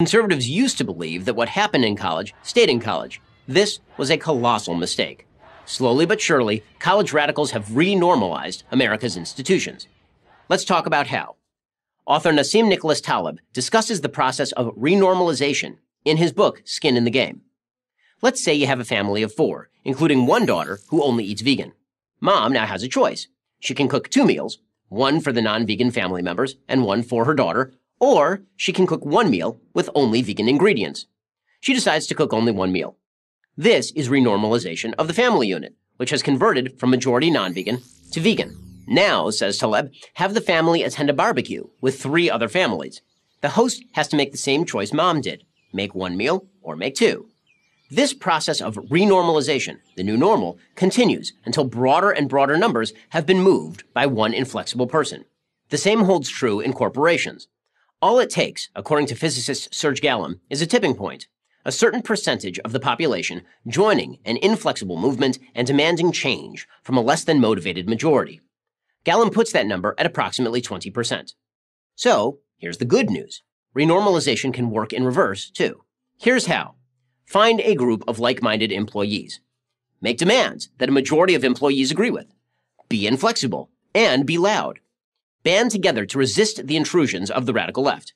Conservatives used to believe that what happened in college stayed in college. This was a colossal mistake. Slowly but surely, college radicals have renormalized America's institutions. Let's talk about how. Author Nassim Nicholas Taleb discusses the process of renormalization in his book, Skin in the Game. Let's say you have a family of four, including one daughter who only eats vegan. Mom now has a choice. She can cook two meals, one for the non-vegan family members and one for her daughter, or she can cook one meal with only vegan ingredients. She decides to cook only one meal. This is renormalization of the family unit, which has converted from majority non vegan to vegan. Now, says Taleb, have the family attend a barbecue with three other families. The host has to make the same choice mom did make one meal or make two. This process of renormalization, the new normal, continues until broader and broader numbers have been moved by one inflexible person. The same holds true in corporations. All it takes, according to physicist Serge Gallum, is a tipping point. A certain percentage of the population joining an inflexible movement and demanding change from a less than motivated majority. Gallum puts that number at approximately 20%. So, here's the good news. Renormalization can work in reverse, too. Here's how. Find a group of like-minded employees. Make demands that a majority of employees agree with. Be inflexible and be loud band together to resist the intrusions of the radical left.